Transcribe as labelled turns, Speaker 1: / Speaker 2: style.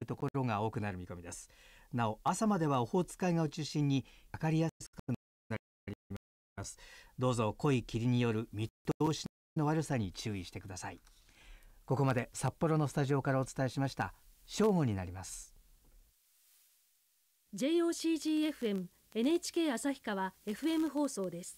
Speaker 1: るところが多くなる見込みです。なお、
Speaker 2: 朝まではオホーツ海側を中心にかかりやすくなります。どうぞ濃い霧による見通しの悪さに注意してください。ここまで札幌のスタジオからお伝えしました。正午になります。
Speaker 3: JOCGFM NHK 旭川 FM 放送です。